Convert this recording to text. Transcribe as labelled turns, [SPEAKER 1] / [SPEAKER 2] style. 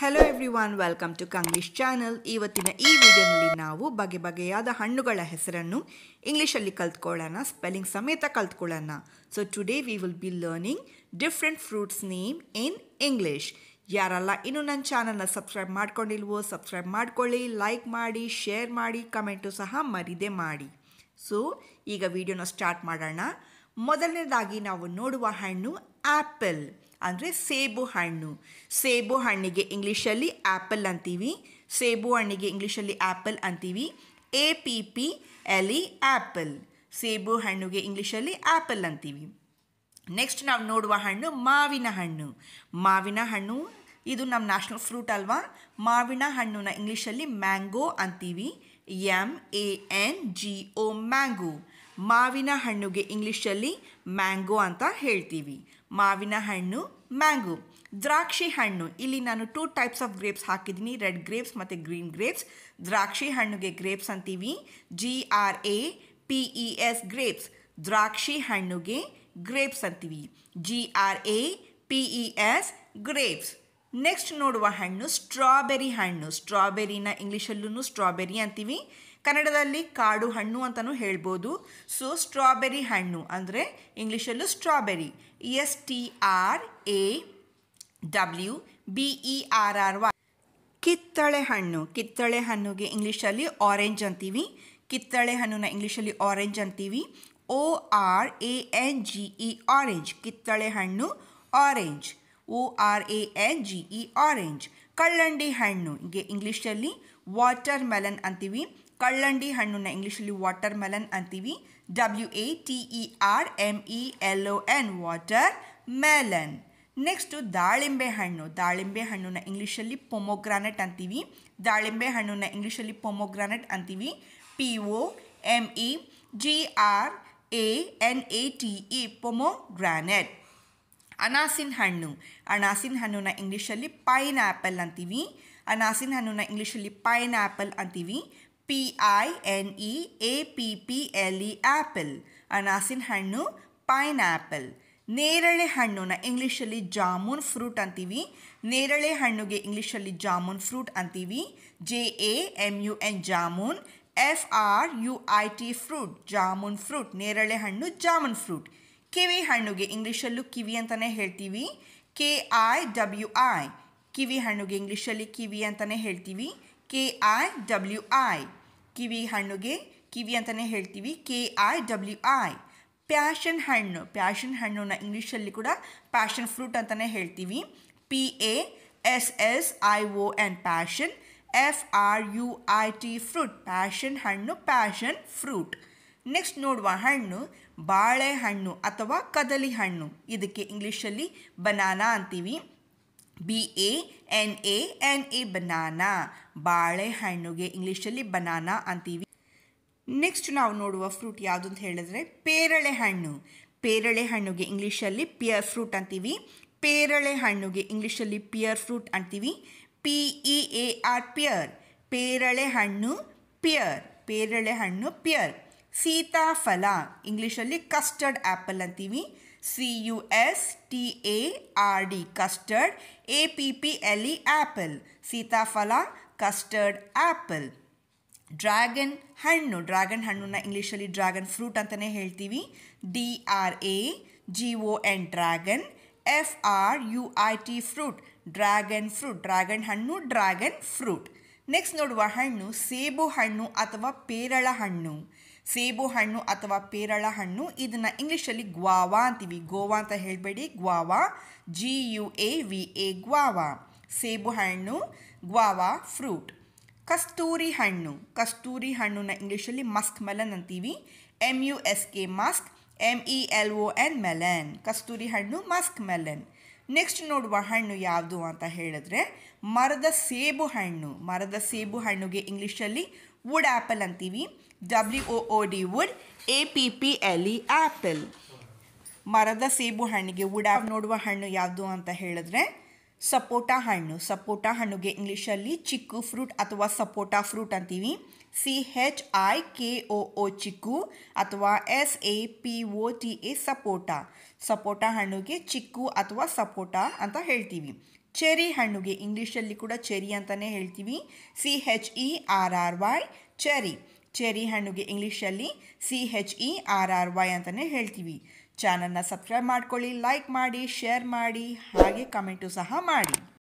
[SPEAKER 1] hello everyone welcome to Kanglish channel ಇವತ್ತಿನ ಈ ವಿಡಿಯೋನಲ್ಲಿ ನಾವು ಬಗೆ ಬಗೆಯಾದ ಹಣ್ಣುಗಳ ಹೆಸರನ್ನು ಇಂಗ್ಲೀಷಲ್ಲಿ ಕಲ್ತ್ಕೊಳ್ಳೋಣ ಸ್ಪೆಲ್ಲಿಂಗ್ ಸಮೇತ ಕಲ್ತ್ಕೊಳ್ಳೋಣ so today we will be learning different fruits name in English ಯಾರಲ್ಲ ಇನ್ನೂ ನನ್ನ ಚಾನಲ್ನ ಸಬ್ಸ್ಕ್ರೈಬ್ ಮಾಡ್ಕೊಂಡಿಲ್ವೋ ಸಬ್ಸ್ಕ್ರೈಬ್ ಮಾಡ್ಕೊಳ್ಳಿ ಲೈಕ್ ಮಾಡಿ ಶೇರ್ ಮಾಡಿ ಕಮೆಂಟು ಸಹ ಮರಿದೇ ಮಾಡಿ ಸೊ ಈಗ ವಿಡಿಯೋನ ಸ್ಟಾರ್ಟ್ ಮಾಡೋಣ ಮೊದಲನೇದಾಗಿ ನಾವು ನೋಡುವ ಹಣ್ಣು ಆ್ಯಪಲ್ ಅಂದರೆ ಸೇಬು ಹಣ್ಣು ಸೇಬು ಹಣ್ಣಿಗೆ ಇಂಗ್ಲೀಷಲ್ಲಿ ಆ್ಯಪಲ್ ಅಂತೀವಿ ಸೇಬು ಹಣ್ಣಿಗೆ ಇಂಗ್ಲೀಷಲ್ಲಿ ಆ್ಯಪಲ್ ಅಂತೀವಿ A P P L apple ಸೇಬು ಹಣ್ಣುಗೆ ಇಂಗ್ಲೀಷಲ್ಲಿ ಆ್ಯಪಲ್ ಅಂತೀವಿ ನೆಕ್ಸ್ಟ್ ನಾವು ನೋಡುವ ಹಣ್ಣು ಮಾವಿನ ಹಣ್ಣು ಮಾವಿನ ಹಣ್ಣು ಇದು ನಮ್ಮ ನ್ಯಾಷನಲ್ ಫ್ರೂಟ್ ಅಲ್ವಾ ಮಾವಿನ ಹಣ್ಣುನ ಇಂಗ್ಲೀಷಲ್ಲಿ ಮ್ಯಾಂಗೋ ಅಂತೀವಿ M A N G O mango ಮಾವಿನ ಹಣ್ಣುಗೆ ಇಂಗ್ಲೀಷಲ್ಲಿ ಮ್ಯಾಂಗೋ ಅಂತ ಹೇಳ್ತೀವಿ ಮಾವಿನ ಹಣ್ಣು ಮ್ಯಾಂಗೋ ದ್ರಾಕ್ಷಿ ಹಣ್ಣು ಇಲ್ಲಿ ನಾನು ಟೂ ಟೈಪ್ಸ್ ಆಫ್ ಗ್ರೇಪ್ಸ್ ಹಾಕಿದ್ದೀನಿ ರೆಡ್ ಗ್ರೇಪ್ಸ್ ಮತ್ತು ಗ್ರೀನ್ ಗ್ರೇಪ್ಸ್ ದ್ರಾಕ್ಷಿ ಹಣ್ಣುಗೆ ಗ್ರೇಪ್ಸ್ ಅಂತೀವಿ G R A P E S grapes ದ್ರಾಕ್ಷಿ ಹಣ್ಣುಗೆ ಗ್ರೇಪ್ಸ್ ಅಂತೀವಿ G R A P E S grapes next ನೋಡುವ ಹಣ್ಣು ಸ್ಟ್ರಾಬೆರಿ ಹಣ್ಣು ಸ್ಟ್ರಾಬೆರಿನ ಇಂಗ್ಲೀಷಲ್ಲೂ ಸ್ಟ್ರಾಬೆರಿ ಅಂತೀವಿ ಕನ್ನಡದಲ್ಲಿ ಕಾಡು ಹಣ್ಣು ಅಂತಲೂ ಹೇಳ್ಬೋದು ಸೊ ಸ್ಟ್ರಾಬೆರಿ ಹಣ್ಣು ಅಂದರೆ ಇಂಗ್ಲೀಷಲ್ಲೂ strawberry S T R A W B E e R R Y ಕಿತ್ತಳೆ ಹಣ್ಣು ಕಿತ್ತಳೆ ಹಣ್ಣುಗೆ ಇಂಗ್ಲೀಷಲ್ಲಿ ಆರೆಂಜ್ ಅಂತೀವಿ ಕಿತ್ತಳೆ ಹಣ್ಣುನ ಇಂಗ್ಲೀಷಲ್ಲಿ ಆರೆಂಜ್ ಅಂತೀವಿ O R A N G E orange ಕಿತ್ತಳೆ ಹಣ್ಣು orange O R A N G E orange कल्लंडी हन्नु इंगे इंग्लिश ಅಲ್ಲಿ ವಾಟರ್ ಮೆಲನ್ ಅಂತೀವಿ ಕಲ್ಲಂಡಿ ಹಣ್ಣುನ ಇಂಗ್ಲಿಷ್ ಅಲ್ಲಿ ವಾಟರ್ ಮೆಲನ್ ಅಂತೀವಿ W A T E R M E L O N watermelon next ದಾಳಿಂಬೆ ಹಣ್ಣು ದಾಳಿಂಬೆ ಹಣ್ಣುನ ಇಂಗ್ಲಿಷ್ ಅಲ್ಲಿ ಪೊಮೊಗ್ರಾನೇಟ್ ಅಂತೀವಿ ದಾಳಿಂಬೆ ಹಣ್ಣುನ ಇಂಗ್ಲಿಷ್ ಅಲ್ಲಿ ಪೊಮೊಗ್ರಾನೇಟ್ ಅಂತೀವಿ P O M E G R A N A T E ಪೊಮೊಗ್ರಾನೇಟ್ ಅನಾಸಿನ ಹಣ್ಣು ಅನಾಸಿನ ಹಣ್ಣುನ ಇಂಗ್ಲೀಷಲ್ಲಿ ಪೈನ್ ಆ್ಯಪಲ್ ಅಂತೀವಿ ಅನಾಸಿನ ಹಣ್ಣುನ ಇಂಗ್ಲೀಷಲ್ಲಿ ಪೈನ್ ಆ್ಯಪಲ್ ಅಂತೀವಿ P I N E A P P L E apple ಅನಾಸಿನ ಹಣ್ಣು ಪೈನ್ ಆ್ಯಪಲ್ ನೇರಳೆ ಹಣ್ಣುನ ಇಂಗ್ಲೀಷಲ್ಲಿ ಜಾಮೂನ್ ಫ್ರೂಟ್ ಅಂತೀವಿ ನೇರಳೆ ಹಣ್ಣುಗೆ ಇಂಗ್ಲೀಷಲ್ಲಿ ಜಾಮೂನ್ ಫ್ರೂಟ್ ಅಂತೀವಿ J A M U N jamun F R U I T fruit jamun fruit ನೇರಳೆ ಹಣ್ಣು ಜಾಮೂನ್ ಫ್ರೂಟ್ ಕಿವಿ ಹಣ್ಣುಗೆ ಇಂಗ್ಲೀಷಲ್ಲೂ ಕಿವಿ ಅಂತಲೇ ಹೇಳ್ತೀವಿ K I W I kiwi ಹಣ್ಣುಗೆ ಇಂಗ್ಲೀಷಲ್ಲಿ ಕಿವಿ ಅಂತಲೇ ಹೇಳ್ತೀವಿ K I W I kiwi ಹಣ್ಣುಗೆ ಕಿವಿ ಅಂತಲೇ ಹೇಳ್ತೀವಿ K I W I passion ಹಣ್ಣು ಪ್ಯಾಷನ್ ಹಣ್ಣುನ ಇಂಗ್ಲೀಷಲ್ಲಿ ಕೂಡ ಪ್ಯಾಷನ್ ಫ್ರೂಟ್ ಅಂತಲೇ ಹೇಳ್ತೀವಿ P A S S I O N passion F R U I T fruit passion ಹಣ್ಣು ಪ್ಯಾಷನ್ ಫ್ರೂಟ್ ನೆಕ್ಸ್ಟ್ ನೋಡುವ ಹಣ್ಣು ಬಾಳೆಹಣ್ಣು ಅಥವಾ ಕದಲಿ ಹಣ್ಣು ಇದಕ್ಕೆ ಇಂಗ್ಲೀಷಲ್ಲಿ ಬನಾನಾ ಅಂತೀವಿ B A N A N A banana ಬಾಳೆಹಣ್ಣುಗೆ ಇಂಗ್ಲೀಷಲ್ಲಿ ಬನಾನಾ ಅಂತೀವಿ ನೆಕ್ಸ್ಟ್ ನಾವು ನೋಡುವ ಫ್ರೂಟ್ ಯಾವುದು ಅಂತ ಹೇಳಿದ್ರೆ ಪೇರಳೆ ಹಣ್ಣು ಪೇರಳೆ ಹಣ್ಣುಗೆ ಇಂಗ್ಲೀಷಲ್ಲಿ ಪಿಯರ್ ಫ್ರೂಟ್ ಅಂತೀವಿ ಪೇರಳೆ ಹಣ್ಣುಗೆ ಇಂಗ್ಲೀಷಲ್ಲಿ ಪಿಯರ್ ಫ್ರೂಟ್ ಅಂತೀವಿ P E e A R pear ಪೇರಳೆ ಹಣ್ಣು ಪಿಯರ್ ಪೇರಳೆ ಹಣ್ಣು ಪಿಯರ್ ಸೀತಾಫಲ ಇಂಗ್ಲೀಷಲ್ಲಿ ಕಸ್ಟರ್ಡ್ ಆ್ಯಪಲ್ ಅಂತೀವಿ C U S T A R D custard A P P L E apple ಸೀತಾಫಲ ಕಸ್ಟರ್ಡ್ ಆ್ಯಪಲ್ ಡ್ರ್ಯಾಗನ್ ಹಣ್ಣು ಡ್ರ್ಯಾಗನ್ ಹಣ್ಣನ್ನ ಇಂಗ್ಲೀಷಲ್ಲಿ ಡ್ರ್ಯಾಗನ್ ಫ್ರೂಟ್ ಅಂತಲೇ ಹೇಳ್ತೀವಿ D R A G O N dragon F R U I T fruit dragon fruit dragon ಹಣ್ಣು dragon fruit next ನೋಡುವ ಹಣ್ಣು ಸೇಬು ಹಣ್ಣು ಅಥವಾ ಪೇರಳ ಹಣ್ಣು ಸೇಬು ಹಣ್ಣು ಅಥವಾ ಪೇರಳ ಹಣ್ಣು ಇದನ್ನು ಇಂಗ್ಲೀಷಲ್ಲಿ ಗ್ವಾವಾ ಅಂತೀವಿ ಗೋವಾ ಅಂತ ಹೇಳಬೇಡಿ guava G U A V A guava ಸೇಬು ಹಣ್ಣು ಗ್ವಾವಾ ಫ್ರೂಟ್ ಕಸ್ತೂರಿ ಹಣ್ಣು ಕಸ್ತೂರಿ ಹಣ್ಣುನ ಇಂಗ್ಲೀಷಲ್ಲಿ ಮಸ್ಕ್ ಮೆಲನ್ ಅಂತೀವಿ M U S K musk M E L O N melon ಕಸ್ತೂರಿ ಹಣ್ಣು ಮಸ್ಕ್ ಮೆಲನ್ ನೆಕ್ಸ್ಟ್ ನೋಡುವ ಹಣ್ಣು ಯಾವುದು ಅಂತ ಹೇಳಿದ್ರೆ ಮರದ ಸೇಬು ಹಣ್ಣು ಮರದ ಸೇಬು ಹಣ್ಣುಗೆ ಇಂಗ್ಲೀಷಲ್ಲಿ ವುಡ್ ಆ್ಯಪಲ್ ಅಂತೀವಿ W O O D wood A P P L E apple ಮರದ ಸೇಬು ಹಣ್ಣಿಗೆ ವುಡ್ ಆ್ಯಪ್ ನೋಡುವ ಹಣ್ಣು ಯಾವುದು ಅಂತ ಹೇಳಿದ್ರೆ ಸಪೋಟಾ ಹಣ್ಣು ಸಪೋಟಾ ಹಣ್ಣುಗೆ ಇಂಗ್ಲೀಷಲ್ಲಿ ಚಿಕ್ಕು ಫ್ರೂಟ್ ಅಥವಾ ಸಪೋಟಾ ಫ್ರೂಟ್ ಅಂತೀವಿ C H I K O O chikoo ಅಥವಾ S A P O T A sapota sapota ಹಣ್ಣುಗೆ ಚಿಕ್ಕು ಅಥವಾ ಸಪೋಟಾ ಅಂತ ಹೇಳ್ತೀವಿ ಚೆರಿ ಹಣ್ಣುಗೆ ಇಂಗ್ಲೀಷಲ್ಲಿ ಕೂಡ ಚೆರಿ ಅಂತಲೇ ಹೇಳ್ತೀವಿ C H E e R R Y cherry cherry ಹಣ್ಣುಗೆ ಇಂಗ್ಲೀಷಲ್ಲಿ C H E e R R Y ಅಂತಲೇ ಹೇಳ್ತೀವಿ ಚಾನಲ್ನ ಸಬ್ಸ್ಕ್ರೈಬ್ ಮಾಡ್ಕೊಳ್ಳಿ ಲೈಕ್ ಮಾಡಿ ಶೇರ್ ಮಾಡಿ ಹಾಗೆ ಕಮೆಂಟು ಸಹ ಮಾಡಿ